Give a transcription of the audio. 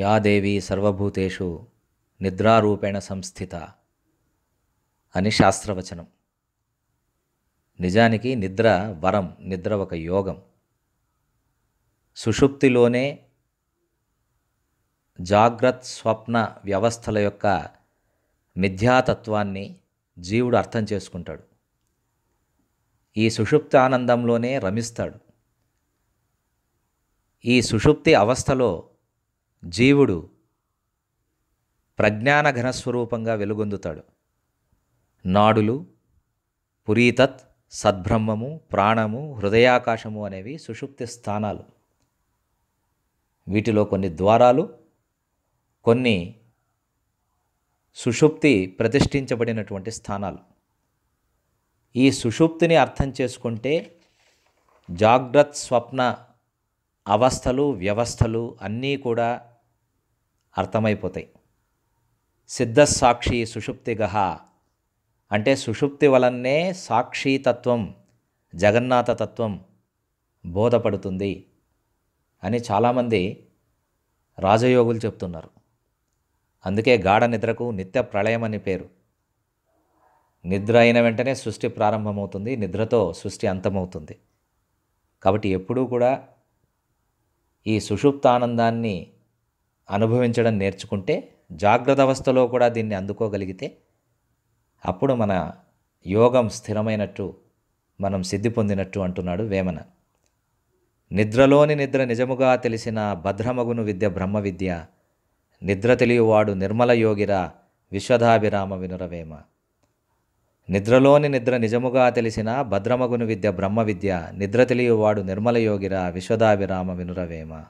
yeah దేవి సర్వభూతేషు నిద్రారూపేణ సంస్థిత అని శాస్త్రవచనం నిజానికి నిద్ర వరం నిద్ర ఒక యోగం సుషుప్తిలోనే జాగ్రత్ స్వప్న వ్యవస్థల యొక్క మిథ్యాతత్వాన్ని జీవుడు అర్థం చేసుకుంటాడు ఈ సుషుప్తి ఆనందంలోనే రమిస్తాడు ఈ సుషుప్తి అవస్థలో జీవుడు ప్రజ్ఞాన ఘనస్వరూపంగా వెలుగొందుతాడు నాడులు పురీతత్ సద్బ్రహ్మము ప్రాణము హృదయాకాశము అనేవి సుషుప్తి స్థానాలు వీటిలో కొన్ని ద్వారాలు కొన్ని సుషుప్తి ప్రతిష్ఠించబడినటువంటి స్థానాలు ఈ సుషుప్తిని అర్థం చేసుకుంటే జాగ్రత్ స్వప్న అవస్థలు వ్యవస్థలు అన్నీ కూడా అర్థమైపోతాయి సిద్ధసాక్షి సుషుప్తిగహ అంటే సుషుప్తి వలనే సాక్షితత్వం జగన్నాథతత్వం బోధపడుతుంది అని చాలామంది రాజయోగులు చెప్తున్నారు అందుకే గాఢ నిద్రకు నిత్య ప్రళయం అని పేరు నిద్ర అయిన వెంటనే సృష్టి ప్రారంభమవుతుంది నిద్రతో సృష్టి అంతమవుతుంది కాబట్టి ఎప్పుడూ కూడా ఈ సుషుప్తానందాన్ని అనుభవించడం నేర్చుకుంటే జాగ్రత్త అవస్థలో కూడా దీన్ని అందుకోగలిగితే అప్పుడు మన యోగం స్థిరమైనట్టు మనం సిద్ధి పొందినట్టు అంటున్నాడు వేమన నిద్రలోని నిద్ర నిజముగా తెలిసిన భద్రమగును విద్య బ్రహ్మ విద్య నిద్ర తెలియవాడు నిర్మల యోగిరా విశ్వధాభిరామ వినురవేమ నిద్రలోని నిద్ర నిజముగా తెలిసిన భద్రమగును విద్య బ్రహ్మ విద్య నిద్ర తెలియవాడు నిర్మల యోగిరా విశ్వదాభిరామ వినురవేమ